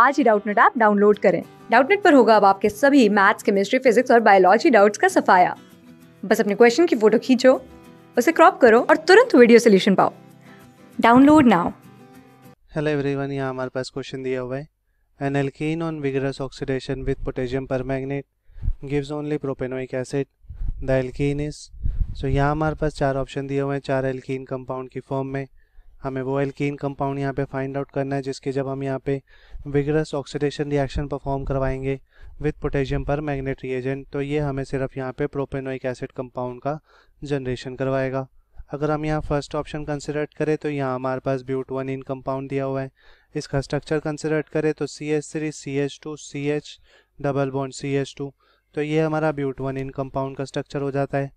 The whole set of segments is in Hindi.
आज ही डाउटनेट ऐप डाउनलोड करें डाउटनेट पर होगा अब आपके सभी मैथ्स केमिस्ट्री फिजिक्स और बायोलॉजी डाउट्स का सफाया बस अपने क्वेश्चन की फोटो खींचो उसे क्रॉप करो और तुरंत वीडियो सोल्यूशन पाओ डाउनलोड नाउ हेलो एवरीवन यहाँ हमारे पास क्वेश्चन दिया हुआ है an alkene on vigorous oxidation with potassium permanganate gives only propanoic acid the alkene is so यहाँ हमारे पास चार ऑप्शन दिए हुए हैं चार एल्किन कंपाउंड की फॉर्म में हमें वो एल्कीन कंपाउंड यहाँ पे फाइंड आउट करना है जिसके जब हम यहाँ पे विगरस ऑक्सीडेशन रिएक्शन परफॉर्म करवाएंगे with potassium permanganate reagent तो ये हमें सिर्फ यहाँ पे प्रोपेनोइक एसिड कंपाउंड का जनरेशन करवाएगा अगर हम यहाँ फर्स्ट ऑप्शन कंसिडर करें तो यहाँ हमारे पास ब्यूट वन इन कंपाउंड दिया हुआ है इसका स्ट्रक्चर कंसिडर करें तो C H three C H two C H double bond C H two तो ये हमारा ब्यूट वन इन कंपाउंड का स्ट्रक्चर हो जाता है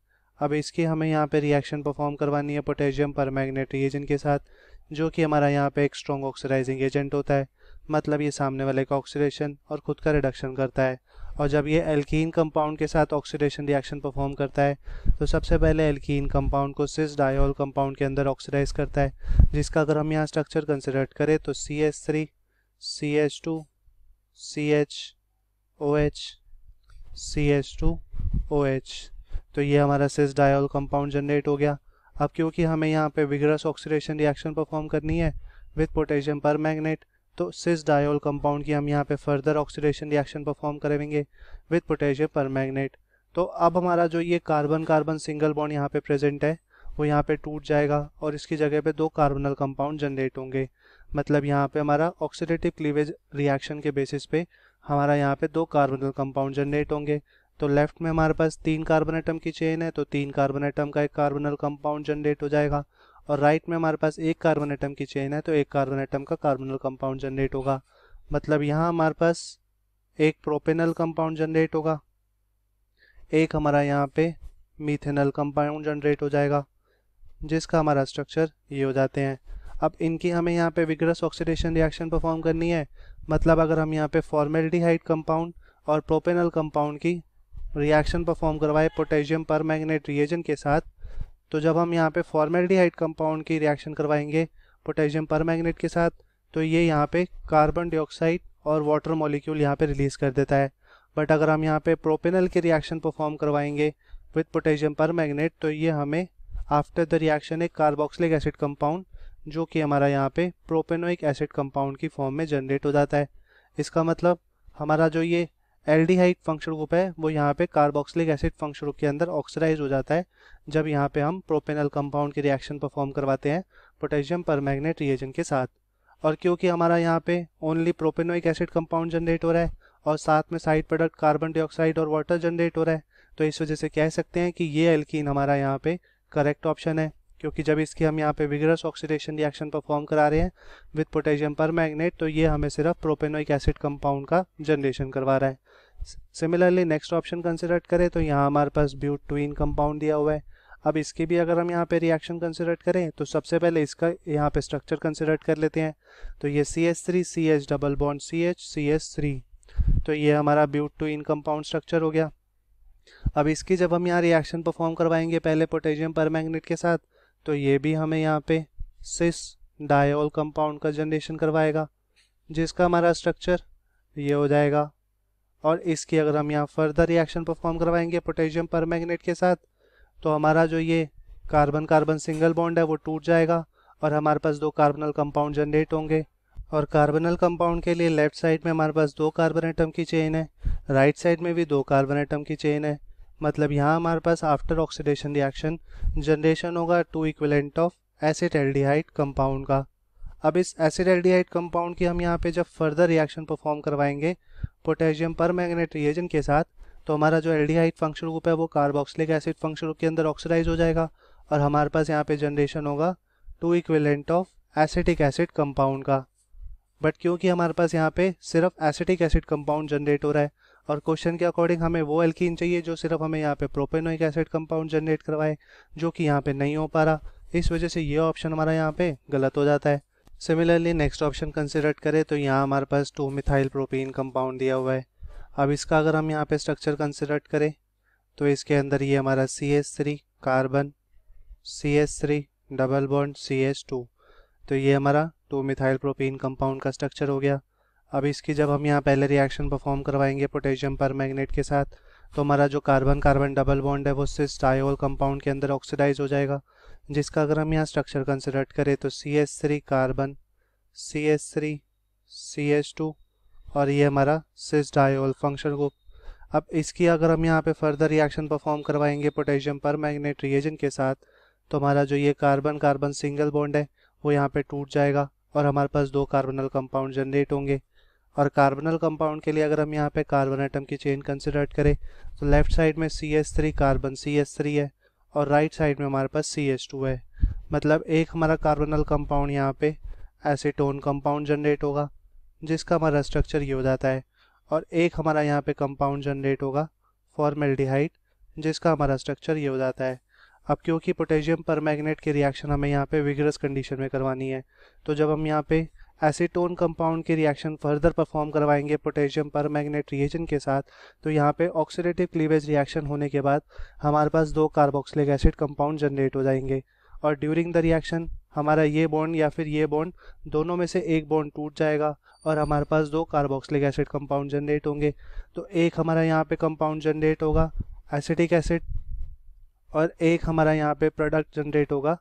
अब इसकी हमें यहाँ पे रिएक्शन परफॉर्म करवानी है पोटेशियम पर मैग्नेट एजेंट के साथ जो कि हमारा यहाँ पे एक स्ट्रॉन्ग ऑक्सीडाइजिंग एजेंट होता है मतलब ये सामने वाले का ऑक्सीडेशन और खुद का रिडक्शन करता है और जब ये एल्कीन कंपाउंड के साथ ऑक्सीडेशन रिएक्शन परफॉर्म करता है तो सबसे पहले एल्कीन कंपाउंड को सिस डायोल कंपाउंड के अंदर ऑक्सीडाइज करता है जिसका अगर हम यहाँ स्ट्रक्चर कंसिडर करें तो C S three C H two C H O H C H two O H तो ये हमारा सिस डायल कंपाउंड जनरेट हो गया अब क्योंकि हमें यहाँ पे विगरस ऑक्सीडेशन रिएक्शन परफॉर्म करनी है विद पोटेशियम पर मैगनेट तो सिस डायोल कंपाउंड की हम यहाँ पे फर्दर ऑक्सीडेशन रिएक्शन परफॉर्म करेंगे विथ पोटेशियम पर मैगनेट तो अब हमारा जो ये कार्बन कार्बन सिंगल बॉन्ड यहाँ पे प्रेजेंट है वो यहाँ पे टूट जाएगा और इसकी जगह पे दो कार्बनल कंपाउंड जनरेट होंगे मतलब यहाँ पे हमारा ऑक्सीडेटिव क्लीवेज रिएक्शन के बेसिस पे हमारा यहाँ पे दो कार्बनल कंपाउंड जनरेट होंगे तो लेफ्ट में हमारे पास तीन कार्बन आइटम की चेन है तो तीन कार्बन आइटम का एक कार्बनल कंपाउंड जनरेट हो जाएगा और राइट में हमारे पास एक कार्बन आइटम की चेन है तो एक कार्बन आइटम का कार्बनल कंपाउंड जनरेट होगा मतलब यहाँ हमारे पास एक प्रोपेनल कंपाउंड जनरेट होगा एक हमारा यहाँ पे मीथेनल कंपाउंड जनरेट हो जाएगा जिसका हमारा स्ट्रक्चर ये हो जाते हैं अब इनकी हमें यहाँ पे विग्रस ऑक्सीडेशन रिएक्शन परफॉर्म करनी है मतलब अगर हम यहाँ पे फॉर्मेलिटी कंपाउंड और प्रोपेनल कंपाउंड की रिएक्शन परफॉर्म करवाए पोटेशियम पर मैगनेट रिएजन के साथ तो जब हम यहाँ पे फॉर्मेल्डिहाइड कंपाउंड की रिएक्शन करवाएंगे पोटेशियम पर मैगनेट के साथ तो ये यहाँ पे कार्बन डाइऑक्साइड और वाटर मॉलिक्यूल यहाँ पे रिलीज़ कर देता है बट अगर हम यहाँ पे प्रोपेनल के रिएक्शन परफॉर्म करवाएंगे विथ पोटेशियम पर मैगनेट तो ये हमें आफ्टर द रिएक्शन एक कार्बोक्सलिक एसिड कंपाउंड जो कि हमारा यहाँ पे प्रोपेनोइक एसिड कंपाउंड की फॉर्म में जनरेट हो जाता है इसका मतलब हमारा जो ये एल्डिहाइड फंक्शन ग्रुप है वो यहाँ पे कार्बोक्सिलिक एसिड फंक्शन ग्रुप के अंदर ऑक्सीडाइज हो जाता है जब यहाँ पे हम प्रोपेनल कंपाउंड की रिएक्शन परफॉर्म करवाते हैं पोटेशियम परमैग्नेट रिएजन के साथ और क्योंकि हमारा यहाँ पे only propanoic acid compound generate हो रहा है और साथ में साइड प्रोडक्ट कार्बन डाइऑक्साइड और वाटर जनरेट हो रहा है तो इस वजह से कह सकते हैं कि ये एल्कीन हमारा यहाँ पे करेक्ट ऑप्शन है क्योंकि जब इसकी हम यहाँ पे विगरस ऑक्सीडेशन रिएक्शन परफॉर्म करा रहे हैं विद पोटेशियम पर मैग्नेट तो ये हमें सिर्फ प्रोपेनोइक एसिड कंपाउंड का जनरेशन करवा रहा है सिमिलरली नेक्स्ट ऑप्शन कंसिडर करें तो यहाँ हमारे पास ब्यूट ट्वीन कंपाउंड दिया हुआ है अब इसकी भी अगर हम यहाँ पे रिएक्शन कंसिडर करें तो सबसे पहले इसका यहाँ पे स्ट्रक्चर कंसिडर कर लेते हैं तो ये C S three C H double bond C H C S three तो ये हमारा but two ene compound structure हो गया अब इसकी जब हम यहाँ रिएक्शन परफॉर्म करवाएंगे पहले पोटेशियम मैगनेट के साथ तो ये भी हमें यहाँ पे सिस डायोल कंपाउंड का जनरेशन करवाएगा जिसका हमारा स्ट्रक्चर ये हो जाएगा और इसकी अगर हम यहाँ फर्दर रिएक्शन परफॉर्म करवाएंगे पोटेशियम पर के साथ तो हमारा जो ये कार्बन कार्बन सिंगल बॉन्ड है वो टूट जाएगा और हमारे पास दो कार्बनल कंपाउंड जनरेट होंगे और कार्बनल कंपाउंड के लिए लेफ्ट साइड में हमारे पास दो कार्बन आइटम की चेन है राइट साइड में भी दो कार्बन आइटम की चेन है मतलब यहाँ हमारे पास आफ्टर ऑक्सीडेशन रिएक्शन जनरेशन होगा two equivalent of acid aldehyde compound का अब इस एसिड एल्डिहाइड कंपाउंड की हम यहाँ पे जब फर्दर रिएक्शन परफॉर्म करवाएंगे पोटेशियम पर मैगनेट रिएजन के साथ तो हमारा जो एल्डिहाइड फंक्शन ग्रुप है वो कार्बोक्सिलिक एसिड फंक्शन ग्रुप के अंदर ऑक्सीडाइज हो जाएगा और हमारे पास यहाँ पे जनरेशन होगा two equivalent of acetic acid compound का बट क्योंकि हमारे पास यहाँ पे सिर्फ एसिटिक एसिड कंपाउंड जनरेट हो रहा है और क्वेश्चन के अकॉर्डिंग हमें वो एल्कीन चाहिए जो सिर्फ हमें यहाँ पे प्रोपेनोइक एसिड कंपाउंड जनरेट करवाए जो कि यहाँ पे नहीं हो पा रहा इस वजह से ये ऑप्शन हमारा यहाँ पे गलत हो जाता है सिमिलरली नेक्स्ट ऑप्शन कंसिडर करें तो यहाँ हमारे पास टू मिथाइल प्रोपीन कंपाउंड दिया हुआ है अब इसका अगर हम यहाँ पे स्ट्रक्चर कंसिडर करें तो इसके अंदर ये हमारा C S three carbon C S three double bond C S two तो ये हमारा टू मिथाइल प्रोपीन कंपाउंड का स्ट्रक्चर हो गया अब इसकी जब हम यहाँ पहले रिएक्शन परफॉर्म करवाएंगे पोटेशियम पर मैगनेट के साथ तो हमारा जो कार्बन कार्बन डबल बॉन्ड है वो सिस्टाइल कंपाउंड के अंदर ऑक्सीडाइज हो जाएगा जिसका अगर हम यहाँ स्ट्रक्चर कंसिडर करें तो C S three carbon C S three C S two और ये हमारा सिस डायोल फंक्शन ग्रुप अब इसकी अगर हम यहाँ पे फर्दर रिएक्शन परफॉर्म करवाएंगे पोटेशियम पर मैगनेट रिएजन के साथ तो हमारा जो ये कार्बन कार्बन सिंगल बॉन्ड है वो यहाँ पे टूट जाएगा और हमारे पास दो कार्बनल कंपाउंड जनरेट होंगे और कार्बनल कंपाउंड के लिए अगर हम यहाँ पे कार्बन आइटम की चेन कंसिडर करें तो लेफ्ट साइड में C S three carbon C S three है और राइट साइड में हमारे पास सी एच टू है मतलब एक हमारा कार्बोनल कंपाउंड यहाँ पे एसीटोन कंपाउंड जनरेट होगा जिसका हमारा स्ट्रक्चर ये हो जाता है और एक हमारा यहाँ पे कंपाउंड जनरेट होगा फॉर्मेल्डिहाइड जिसका हमारा स्ट्रक्चर ये हो जाता है अब क्योंकि पोटेशियम पर मैग्नेट की रिएक्शन हमें यहाँ पे विगरस कंडीशन में करवानी है तो जब हम यहाँ पे एसीटोन कंपाउंड की रिएक्शन फर्दर परफॉर्म करवाएंगे पोटेशियम पर मैग्नेट रिएजन के साथ तो यहाँ पे ऑक्सीडेटिव क्लीवेज रिएक्शन होने के बाद हमारे पास दो कार्बोक्सिलिक एसिड कंपाउंड जनरेट हो जाएंगे और ड्यूरिंग द रिएक्शन हमारा ये बॉन्ड या फिर ये बॉन्ड दोनों में से एक बॉन्ड टूट जाएगा और हमारे पास दो कार्बोक्सिलिक एसिड कंपाउंड जनरेट होंगे तो एक हमारा यहाँ पे कंपाउंड जनरेट होगा एसिटिक एसिड और एक हमारा यहाँ पे प्रोडक्ट जनरेट होगा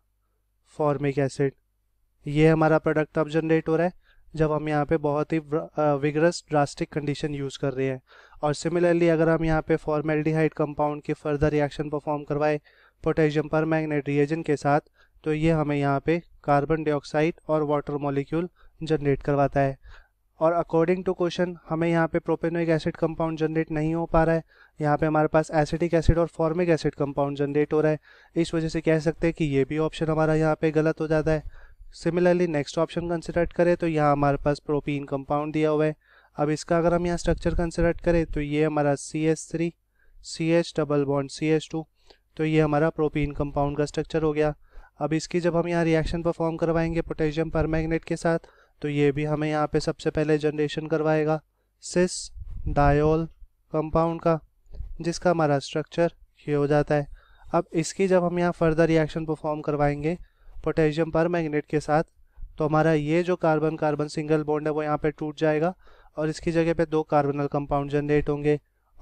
फॉर्मिक एसिड ये हमारा प्रोडक्ट अब जनरेट हो रहा है जब हम यहाँ पे बहुत ही विगरस ड्रास्टिक कंडीशन यूज़ कर रहे हैं और सिमिलरली अगर हम यहाँ पे फॉर्मेल्डिहाइड कंपाउंड की फर्दर रिएक्शन परफॉर्म करवाए पोटेशियम पर मैग्नेट रिएजन के साथ तो ये हमें यहाँ पे कार्बन डाइऑक्साइड और वाटर मॉलिक्यूल जनरेट करवाता है और अकॉर्डिंग टू क्वेश्चन हमें यहाँ पे प्रोपेनोइक एसिड कंपाउंड जनरेट नहीं हो पा रहा है यहाँ पे हमारे पास एसिडिक एसिड और फॉर्मिक एसिड कंपाउंड जनरेट हो रहा है इस वजह से कह सकते हैं कि ये भी ऑप्शन हमारा यहाँ पे गलत हो जाता है सिमिलरली नेक्स्ट ऑप्शन कंसिडर करें तो यहाँ हमारे पास प्रोपीन कंपाउंड दिया हुआ है अब इसका अगर हम यहाँ स्ट्रक्चर कंसिडर करें तो ये हमारा C S three C H double bond C H two तो ये हमारा प्रोपीन कंपाउंड का स्ट्रक्चर हो गया अब इसकी जब हम यहाँ रिएक्शन परफॉर्म करवाएंगे पोटेशियम मैगनेट के साथ तो ये भी हमें यहाँ पे सबसे पहले जनरेशन करवाएगा सिस डायोल कंपाउंड का जिसका हमारा स्ट्रक्चर ये हो जाता है अब इसकी जब हम यहाँ फर्दर रिएक्शन परफॉर्म करवाएंगे पोटेशियम पर मैग्नेट के साथ तो हमारा ये जो कार्बन कार्बन सिंगल बॉन्ड है वो यहाँ पे टूट जाएगा और इसकी जगह पे दो कार्बनल कंपाउंड जनरेट होंगे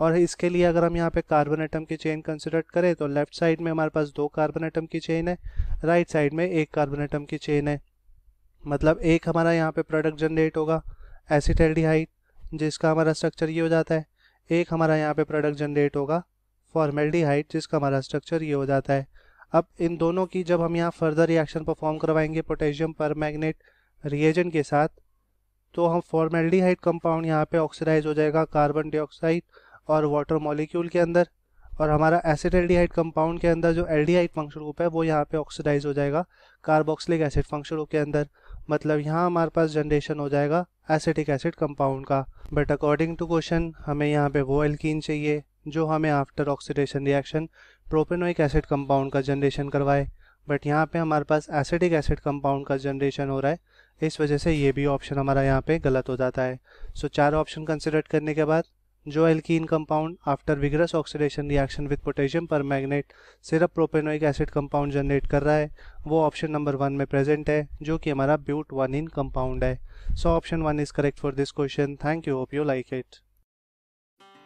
और इसके लिए अगर हम यहाँ पे कार्बन एटम की चेन कंसिडर करें तो लेफ्ट साइड में हमारे पास दो कार्बन एटम की चेन है राइट साइड में एक कार्बन एटम की चेन है मतलब एक हमारा यहाँ पे प्रोडक्ट जनरेट होगा एसिटेल्डिहाइड जिसका हमारा स्ट्रक्चर ये हो जाता है एक हमारा यहाँ पे प्रोडक्ट जनरेट होगा फॉर्मेल्डिहाइड जिसका हमारा स्ट्रक्चर ये हो जाता है अब इन दोनों की जब हम यहाँ फर्दर रिएक्शन परफॉर्म करवाएंगे पोटेशियम पर मैगनेट रिएजन के साथ तो हम फॉर्मेल्डिहाइड कंपाउंड यहाँ पे ऑक्सीडाइज हो जाएगा कार्बन डाइऑक्साइड और वाटर मॉलिक्यूल के अंदर और हमारा एसिड एल्डिहाइड कंपाउंड के अंदर जो एल्डिहाइड फंक्शन ग्रुप है वो यहाँ पे ऑक्सीडाइज हो जाएगा कार्बोक्सिलिक एसिड फंक्शन ग्रुप के अंदर मतलब यहाँ हमारे पास जनरेशन हो जाएगा एसिटिक एसिड कंपाउंड का बट अकॉर्डिंग टू क्वेश्चन हमें यहाँ पे वो एल्किन चाहिए जो हमें after oxidation reaction propanoic acid compound का जनरेशन करवाए बट यहाँ पे हमारे पास एसिडिक एसिड कंपाउंड का जनरेशन हो रहा है इस वजह से ये भी ऑप्शन हमारा यहाँ पे गलत हो जाता है सो so, चार ऑप्शन कंसिडर करने के बाद जो alkene compound after vigorous oxidation reaction with potassium permanganate सिर्फ प्रोपेनोइक एसिड कंपाउंड जनरेट कर रहा है वो ऑप्शन नंबर वन में प्रेजेंट है जो कि हमारा ब्यूट वन इन कंपाउंड है so option one is correct for this question thank you hope you like it